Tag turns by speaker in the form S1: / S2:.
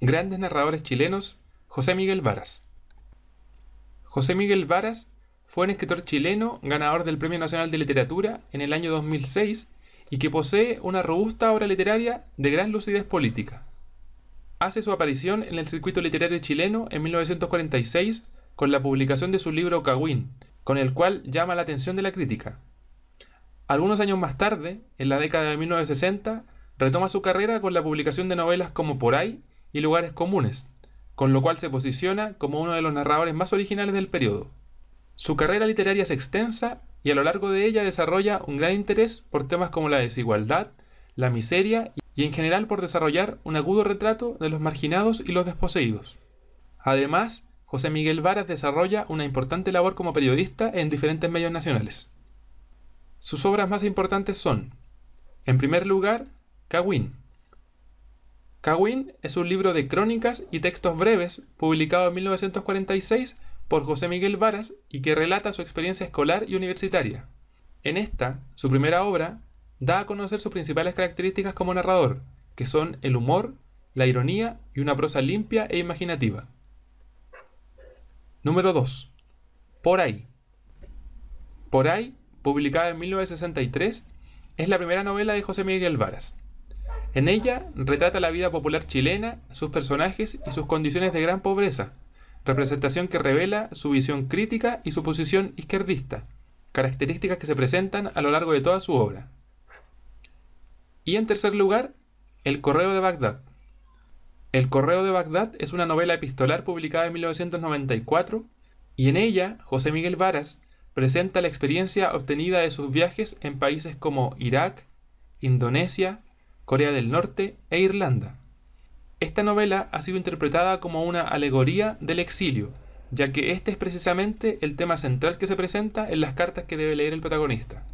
S1: Grandes narradores chilenos, José Miguel Varas. José Miguel Varas fue un escritor chileno ganador del Premio Nacional de Literatura en el año 2006 y que posee una robusta obra literaria de gran lucidez política. Hace su aparición en el circuito literario chileno en 1946 con la publicación de su libro Cagüín, con el cual llama la atención de la crítica. Algunos años más tarde, en la década de 1960, retoma su carrera con la publicación de novelas como Por ahí y lugares comunes, con lo cual se posiciona como uno de los narradores más originales del periodo. Su carrera literaria es extensa y a lo largo de ella desarrolla un gran interés por temas como la desigualdad, la miseria y en general por desarrollar un agudo retrato de los marginados y los desposeídos. Además, José Miguel Varas desarrolla una importante labor como periodista en diferentes medios nacionales. Sus obras más importantes son, en primer lugar, Cawin, Cawin es un libro de crónicas y textos breves publicado en 1946 por José Miguel Varas y que relata su experiencia escolar y universitaria. En esta, su primera obra, da a conocer sus principales características como narrador, que son el humor, la ironía y una prosa limpia e imaginativa. Número 2. Por ahí. Por ahí, publicada en 1963, es la primera novela de José Miguel Varas. En ella retrata la vida popular chilena, sus personajes y sus condiciones de gran pobreza, representación que revela su visión crítica y su posición izquierdista, características que se presentan a lo largo de toda su obra. Y en tercer lugar, El Correo de Bagdad. El Correo de Bagdad es una novela epistolar publicada en 1994 y en ella José Miguel Varas presenta la experiencia obtenida de sus viajes en países como Irak, Indonesia, Corea del Norte e Irlanda. Esta novela ha sido interpretada como una alegoría del exilio, ya que este es precisamente el tema central que se presenta en las cartas que debe leer el protagonista.